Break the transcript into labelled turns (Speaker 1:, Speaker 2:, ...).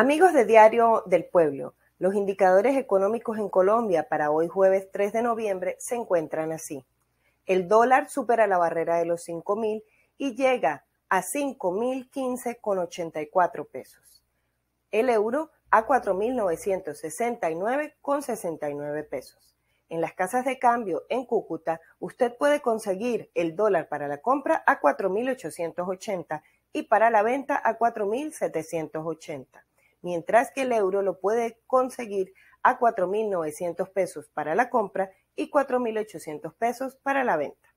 Speaker 1: Amigos de Diario del Pueblo, los indicadores económicos en Colombia para hoy jueves 3 de noviembre se encuentran así. El dólar supera la barrera de los 5.000 y llega a 5.015,84 pesos. El euro a 4.969,69 pesos. En las casas de cambio en Cúcuta, usted puede conseguir el dólar para la compra a 4.880 y para la venta a 4.780 mientras que el euro lo puede conseguir a 4.900 pesos para la compra y 4.800 pesos para la venta.